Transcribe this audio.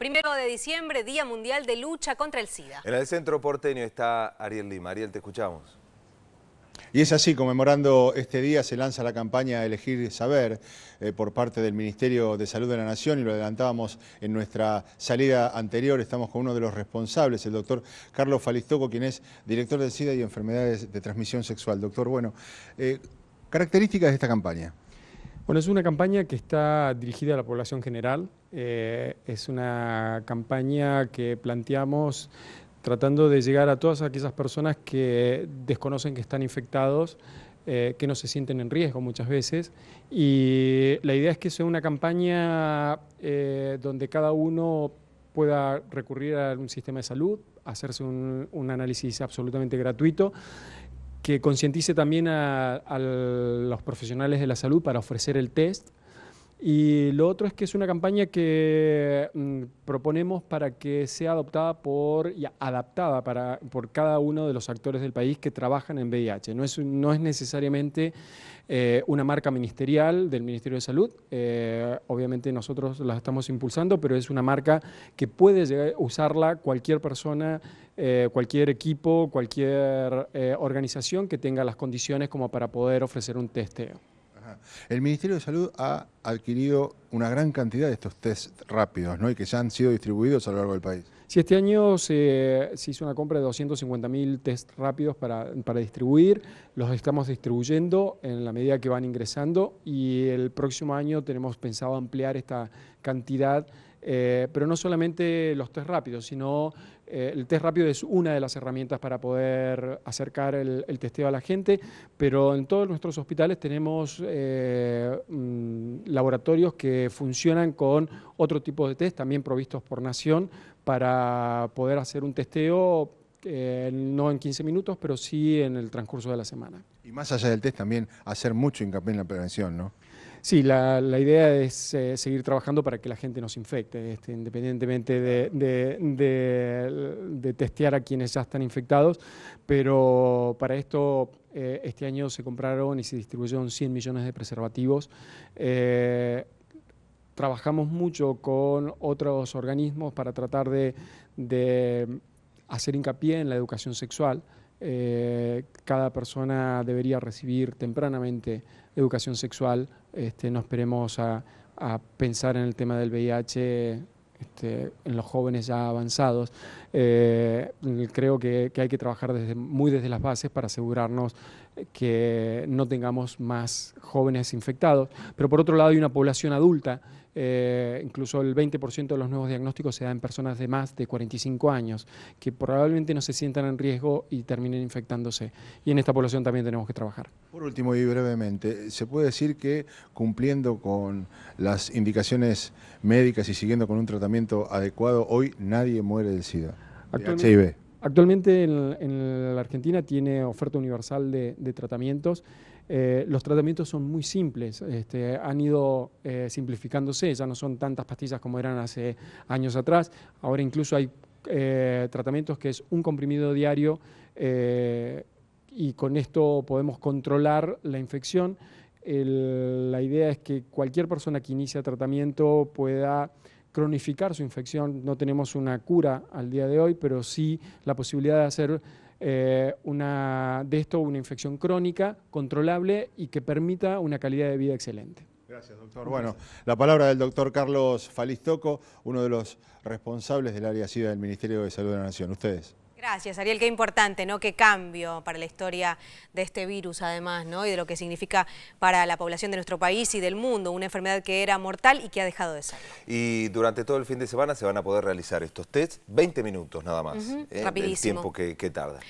Primero de diciembre, Día Mundial de Lucha contra el SIDA. En el centro porteño está Ariel Lima. Ariel, te escuchamos. Y es así, conmemorando este día se lanza la campaña Elegir Saber eh, por parte del Ministerio de Salud de la Nación y lo adelantábamos en nuestra salida anterior, estamos con uno de los responsables, el doctor Carlos Falistoco, quien es director del SIDA y enfermedades de transmisión sexual. Doctor, bueno, eh, características de esta campaña. Bueno, es una campaña que está dirigida a la población general. Eh, es una campaña que planteamos tratando de llegar a todas aquellas personas que desconocen que están infectados, eh, que no se sienten en riesgo muchas veces. Y la idea es que sea una campaña eh, donde cada uno pueda recurrir a un sistema de salud, hacerse un, un análisis absolutamente gratuito que concientice también a, a los profesionales de la salud para ofrecer el test y lo otro es que es una campaña que mm, proponemos para que sea adoptada por y adaptada para, por cada uno de los actores del país que trabajan en VIH. No es, necesariamente eh, una marca ministerial del Ministerio de Salud. Eh, obviamente nosotros la estamos impulsando, pero es una marca que puede usarla cualquier persona, eh, cualquier equipo, cualquier organización que tenga las condiciones como para poder ofrecer un testeo. El Ministerio de Salud ha adquirido una gran cantidad de estos test rápidos, ¿no? Y que ya han sido distribuidos a lo largo del país. Sí, este año se, hizo una compra de 250.000 test rápidos para distribuir. Los estamos distribuyendo en la medida que van ingresando y el próximo año tenemos pensado ampliar esta cantidad eh, pero no solamente los test rápidos, sino eh, el test rápido es una de las herramientas para poder acercar el, testeo a la gente, pero en todos nuestros hospitales tenemos eh, mm, laboratorios que funcionan con otro tipo de test, también provistos por Nación, para poder hacer un testeo no en 15 minutos, pero sí en el transcurso de la semana. Y más allá del test también, hacer mucho hincapié en la prevención, ¿no? Sí, la, idea es eh, seguir trabajando para que la gente nos infecte, este, independientemente de, testear a quienes ya están infectados, pero para esto eh, este año se compraron y se distribuyeron 100 millones de preservativos. Eh, trabajamos mucho con otros organismos para tratar de hacer hincapié en la educación sexual eh, cada persona debería recibir tempranamente educación sexual. Este, no esperemos a, pensar en el tema del VIH este, en los jóvenes ya avanzados. Eh, creo que, que, hay que trabajar desde, muy desde las bases para asegurarnos que no tengamos más jóvenes infectados. Pero por otro lado hay una población adulta eh, incluso el 20% de los nuevos diagnósticos se da en personas de más de 45 años, que probablemente no se sientan en riesgo y terminen infectándose. Y en esta población también tenemos que trabajar. Por último y brevemente, ¿se puede decir que cumpliendo con las indicaciones médicas y siguiendo con un tratamiento adecuado, hoy nadie muere de SIDA? Actualmente, Actualmente en, la Argentina tiene oferta universal de tratamientos. Eh, los tratamientos son muy simples, este, han ido eh, simplificándose, ya no son tantas pastillas como eran hace años atrás. Ahora incluso hay eh, tratamientos que es un comprimido diario y con esto podemos controlar la infección. la idea es que cualquier persona que inicia tratamiento pueda cronificar su infección. No tenemos una cura al día de hoy, pero sí la posibilidad de hacer eh, una, de esto una infección crónica, controlable y que permita una calidad de vida excelente. Gracias, doctor. Bueno, la palabra del doctor Carlos Falistoco, uno de los responsables del área SIDA del Ministerio de Salud de la Nación. Ustedes. Gracias, Ariel. Qué importante, ¿no? Qué cambio para la historia de este virus, además, ¿no? Y de lo que significa para la población de nuestro país y del mundo. Una enfermedad que era mortal y que ha dejado de ser. Y durante todo el fin de semana se van a poder realizar estos tests, 20 minutos nada más. ¿eh? El tiempo que tarda.